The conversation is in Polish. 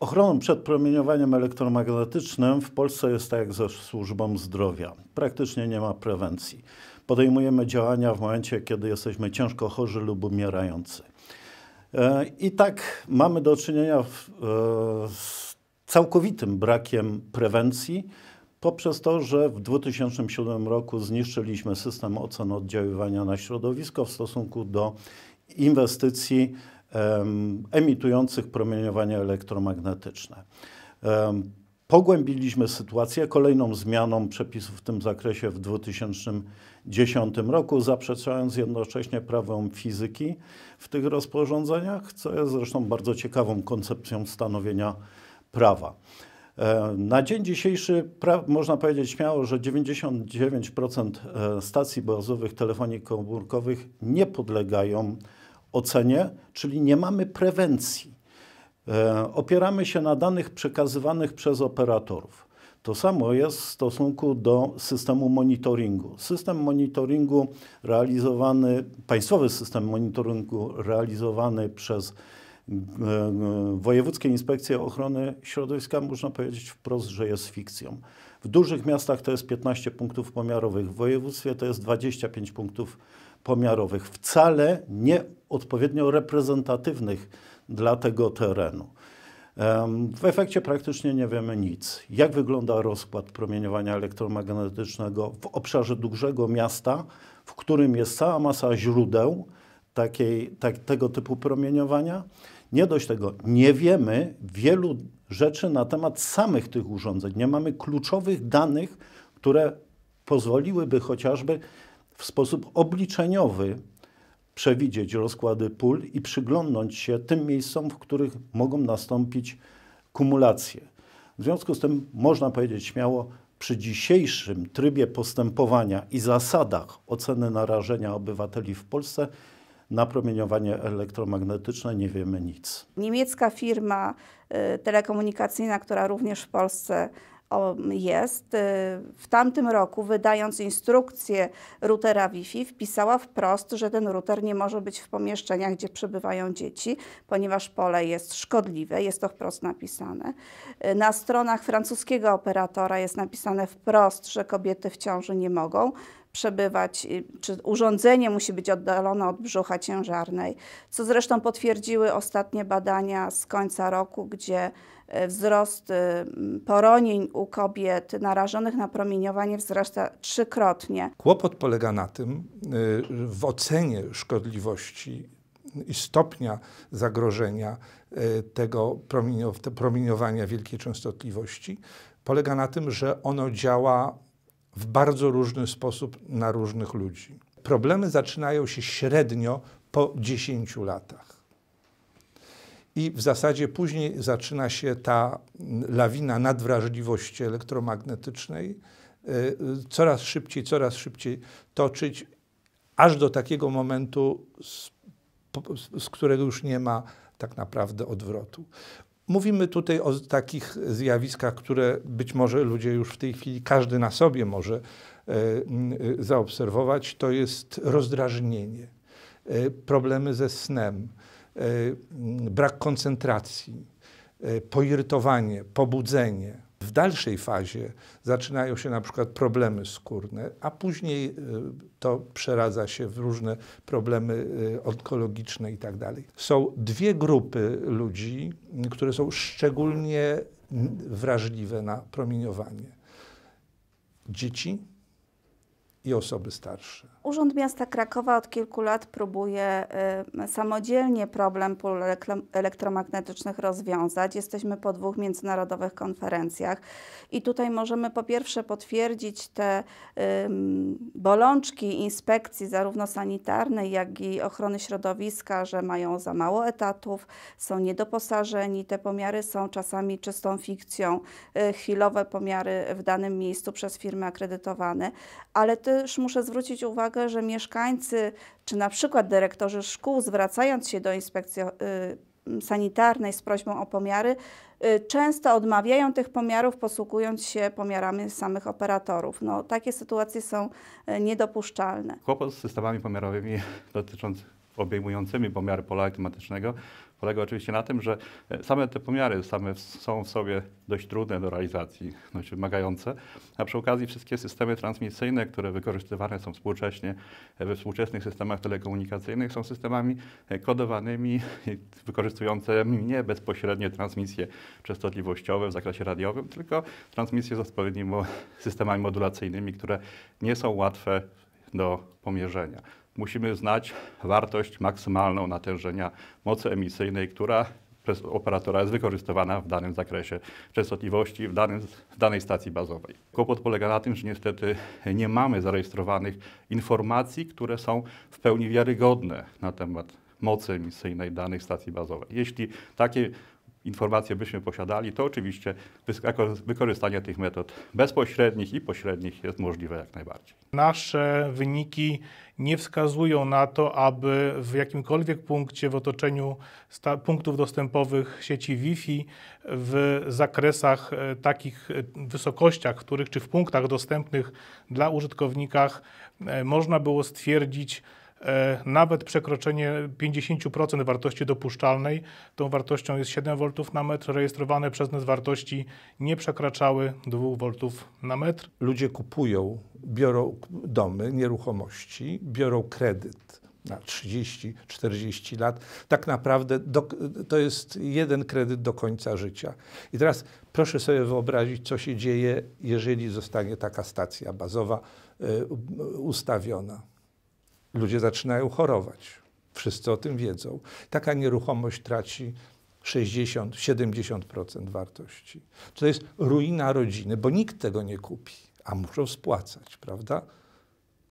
Ochroną przed promieniowaniem elektromagnetycznym w Polsce jest tak jak ze służbą zdrowia. Praktycznie nie ma prewencji. Podejmujemy działania w momencie, kiedy jesteśmy ciężko chorzy lub umierający. E, I tak mamy do czynienia e, z całkowitym brakiem prewencji poprzez to, że w 2007 roku zniszczyliśmy system ocen oddziaływania na środowisko w stosunku do inwestycji emitujących promieniowanie elektromagnetyczne. Pogłębiliśmy sytuację kolejną zmianą przepisów w tym zakresie w 2010 roku, zaprzeczając jednocześnie prawom fizyki w tych rozporządzeniach, co jest zresztą bardzo ciekawą koncepcją stanowienia prawa. E, na dzień dzisiejszy można powiedzieć śmiało, że 99% e, stacji bazowych telefonii komórkowych nie podlegają ocenie, czyli nie mamy prewencji. E, opieramy się na danych przekazywanych przez operatorów. To samo jest w stosunku do systemu monitoringu. System monitoringu realizowany, państwowy system monitoringu realizowany przez e, e, Wojewódzkie Inspekcje Ochrony Środowiska, można powiedzieć wprost, że jest fikcją. W dużych miastach to jest 15 punktów pomiarowych, w województwie to jest 25 punktów pomiarowych, wcale nie odpowiednio reprezentatywnych dla tego terenu. W efekcie praktycznie nie wiemy nic. Jak wygląda rozkład promieniowania elektromagnetycznego w obszarze dużego miasta, w którym jest cała masa źródeł takiej, tak, tego typu promieniowania? Nie dość tego, nie wiemy wielu rzeczy na temat samych tych urządzeń. Nie mamy kluczowych danych, które pozwoliłyby chociażby w sposób obliczeniowy przewidzieć rozkłady pól i przyglądnąć się tym miejscom, w których mogą nastąpić kumulacje. W związku z tym można powiedzieć śmiało, przy dzisiejszym trybie postępowania i zasadach oceny narażenia obywateli w Polsce na promieniowanie elektromagnetyczne nie wiemy nic. Niemiecka firma y, telekomunikacyjna, która również w Polsce jest, y, w tamtym roku wydając instrukcję routera Wi-Fi wpisała wprost, że ten router nie może być w pomieszczeniach, gdzie przebywają dzieci, ponieważ pole jest szkodliwe, jest to wprost napisane. Y, na stronach francuskiego operatora jest napisane wprost, że kobiety w ciąży nie mogą przebywać, czy urządzenie musi być oddalone od brzucha ciężarnej, co zresztą potwierdziły ostatnie badania z końca roku, gdzie e, wzrost y, poronień u kobiet narażonych na promieniowanie wzrasta trzykrotnie. Kłopot polega na tym, y, w ocenie szkodliwości i stopnia zagrożenia y, tego promieniowania wielkiej częstotliwości, polega na tym, że ono działa w bardzo różny sposób na różnych ludzi. Problemy zaczynają się średnio po 10 latach. I w zasadzie później zaczyna się ta lawina nadwrażliwości elektromagnetycznej y, y, coraz szybciej, coraz szybciej toczyć, aż do takiego momentu, z, z którego już nie ma tak naprawdę odwrotu. Mówimy tutaj o takich zjawiskach, które być może ludzie już w tej chwili, każdy na sobie może e, e, zaobserwować. To jest rozdrażnienie, e, problemy ze snem, brak koncentracji, poirytowanie, pobudzenie, w dalszej fazie zaczynają się na przykład problemy skórne, a później y, to przeradza się w różne problemy y, onkologiczne tak dalej. Są dwie grupy ludzi, które są szczególnie wrażliwe na promieniowanie. Dzieci i osoby starsze. Urząd Miasta Krakowa od kilku lat próbuje y, samodzielnie problem pól elektromagnetycznych rozwiązać. Jesteśmy po dwóch międzynarodowych konferencjach i tutaj możemy po pierwsze potwierdzić te y, bolączki inspekcji zarówno sanitarnej, jak i ochrony środowiska, że mają za mało etatów, są niedoposażeni, te pomiary są czasami czystą fikcją, y, chwilowe pomiary w danym miejscu przez firmy akredytowane, ale to też muszę zwrócić uwagę, że mieszkańcy, czy na przykład dyrektorzy szkół, zwracając się do inspekcji y, sanitarnej z prośbą o pomiary, y, często odmawiają tych pomiarów, posługując się pomiarami samych operatorów. No, takie sytuacje są e, niedopuszczalne. Kłopot z systemami pomiarowymi e, dotyczących obejmującymi pomiary pola klimatycznego polega oczywiście na tym, że e, same te pomiary same są w sobie dość trudne do realizacji, dość znaczy wymagające, a przy okazji wszystkie systemy transmisyjne, które wykorzystywane są współcześnie e, we współczesnych systemach telekomunikacyjnych są systemami e, kodowanymi, wykorzystującymi nie bezpośrednie transmisje częstotliwościowe w zakresie radiowym, tylko transmisje z odpowiednimi systemami modulacyjnymi, które nie są łatwe do pomierzenia musimy znać wartość maksymalną natężenia mocy emisyjnej, która przez operatora jest wykorzystywana w danym zakresie częstotliwości, w, danym, w danej stacji bazowej. Kłopot polega na tym, że niestety nie mamy zarejestrowanych informacji, które są w pełni wiarygodne na temat mocy emisyjnej danych stacji bazowej. Jeśli takie informacje byśmy posiadali, to oczywiście wykorzystanie tych metod bezpośrednich i pośrednich jest możliwe jak najbardziej. Nasze wyniki nie wskazują na to, aby w jakimkolwiek punkcie w otoczeniu punktów dostępowych sieci Wi-Fi w zakresach e, takich e, wysokościach, których czy w punktach dostępnych dla użytkowników e, można było stwierdzić E, nawet przekroczenie 50% wartości dopuszczalnej, tą wartością jest 7 V na metr, rejestrowane przez nas wartości nie przekraczały 2 V na metr. Ludzie kupują, biorą domy, nieruchomości, biorą kredyt na 30-40 lat. Tak naprawdę do, to jest jeden kredyt do końca życia. I teraz proszę sobie wyobrazić, co się dzieje, jeżeli zostanie taka stacja bazowa y, ustawiona ludzie zaczynają chorować. Wszyscy o tym wiedzą. Taka nieruchomość traci 60-70% wartości. To jest ruina rodziny, bo nikt tego nie kupi, a muszą spłacać, prawda?